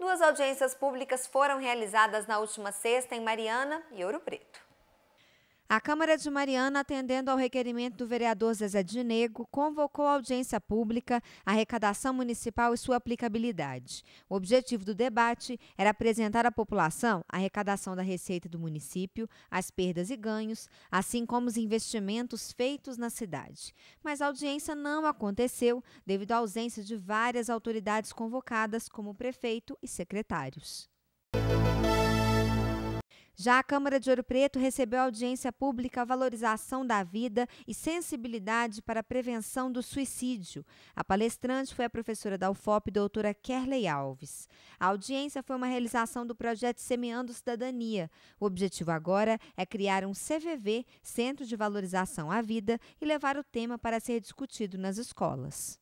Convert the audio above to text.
Duas audiências públicas foram realizadas na última sexta em Mariana e Ouro Preto. A Câmara de Mariana, atendendo ao requerimento do vereador Zezé de Nego, convocou audiência pública, arrecadação municipal e sua aplicabilidade. O objetivo do debate era apresentar à população a arrecadação da receita do município, as perdas e ganhos, assim como os investimentos feitos na cidade. Mas a audiência não aconteceu devido à ausência de várias autoridades convocadas, como prefeito e secretários. Já a Câmara de Ouro Preto recebeu audiência pública Valorização da Vida e Sensibilidade para a Prevenção do Suicídio. A palestrante foi a professora da UFOP, doutora Kerley Alves. A audiência foi uma realização do projeto Semeando Cidadania. O objetivo agora é criar um CVV, Centro de Valorização à Vida, e levar o tema para ser discutido nas escolas.